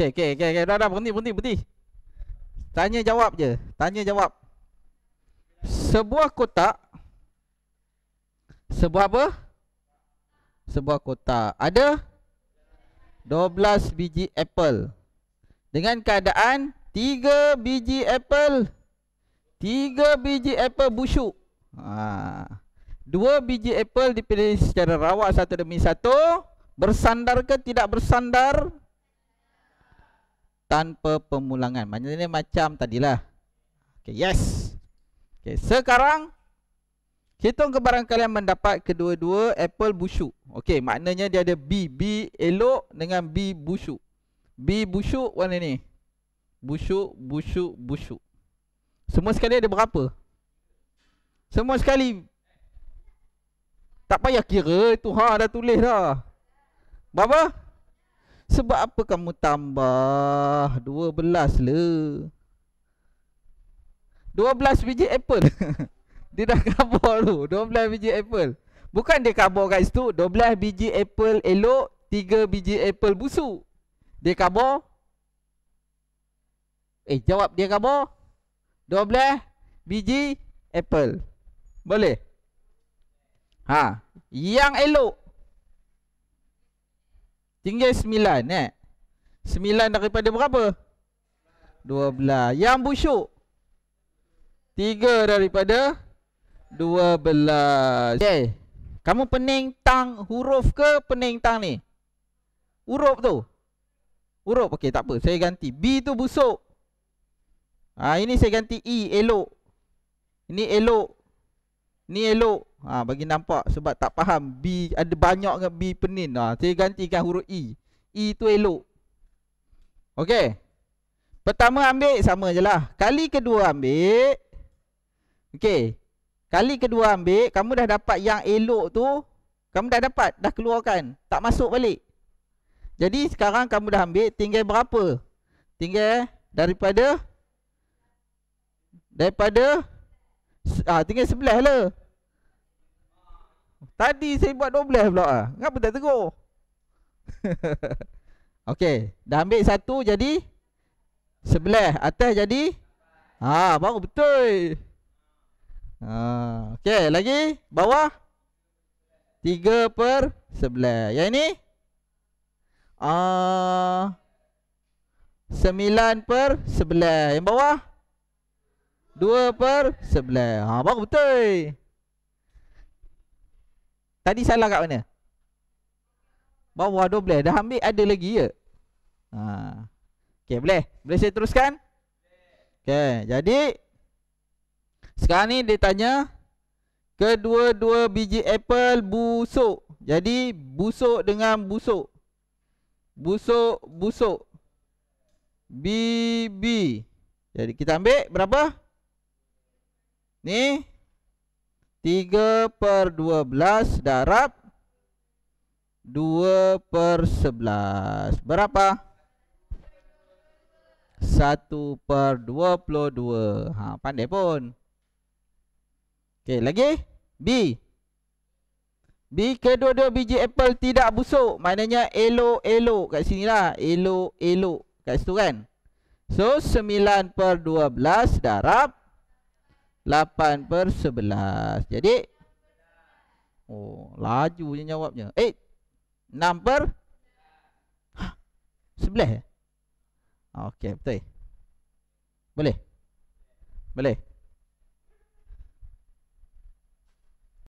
Okey, okey, okey, okay. dah dah berhenti, berhenti, berhenti. Tanya jawab je. Tanya jawab. Sebuah kotak sebuah apa? Sebuah kotak. Ada 12 biji apple. Dengan keadaan 3 biji apple 3 biji apple busuk. Ha. 2 biji apple dipilih secara rawak satu demi satu. Bersandar ke tidak bersandar tanpa pemulangan Maksudnya macam tadilah okay, Yes okay, Sekarang Hitung kebarangkali yang mendapat kedua-dua Apple busuk okay, Maknanya dia ada B B elok dengan B busuk B busuk warna ni Busuk, busuk, busuk Semua sekali ada berapa? Semua sekali Tak payah kira Tuhan dah tulis dah Berapa? Sebab apa kamu tambah 12 le 12 biji apple Dia dah kabur tu 12 biji apple Bukan dia kabur kat situ 12 biji apple elok 3 biji apple busuk Dia kabur Eh jawab dia kabur 12 biji apple Boleh? Ha, yang elok Tinggal sembilan eh. Sembilan daripada berapa? Dua belas. Yang busuk? Tiga daripada? Dua belas. Okay. Kamu pening tang huruf ke pening tang ni? Huruf tu? Huruf? Okey tak apa. Saya ganti. B tu busuk. Ha, ini saya ganti E. Elok. Ini elok. Ini elok ha, Bagi nampak sebab tak faham B ada banyak dengan B penin ha, Saya gantikan huruf E E tu elok Okey Pertama ambil sama je lah Kali kedua ambil Okey Kali kedua ambil Kamu dah dapat yang elok tu Kamu dah dapat Dah keluarkan Tak masuk balik Jadi sekarang kamu dah ambil Tinggal berapa Tinggal daripada Daripada ah, Tinggal sebelah lah Tadi saya buat 12 pula lah. Kenapa tak tegur? Okey, dah ambil satu jadi sebelah. Atas jadi ah baru betul. Ha, okey, lagi bawah 3 per sebelah. Yang ini Ah ha, 9 per sebelah. Yang bawah 2 per 11. Ah ha, baru betul. Tadi salah kat mana? Bawah 12 Dah ambil ada lagi ke? Ya? Ha. Okay boleh? Boleh saya teruskan? Okay jadi Sekarang ni dia tanya Kedua-dua biji apple busuk Jadi busuk dengan busuk Busuk, busuk b-b. Jadi kita ambil berapa? Ni 3 per 12 darab 2 per 11 Berapa? 1 per 22 ha, Pandai pun Okay lagi B B kedua-dua biji apple tidak busuk Maknanya elok-elok kat sini lah Elok-elok kat situ kan So 9 per 12 darab 8 per 11 Jadi Oh, laju je jawabnya Eh, 6 per ha, 11 ya? Okey, betul Boleh? Boleh?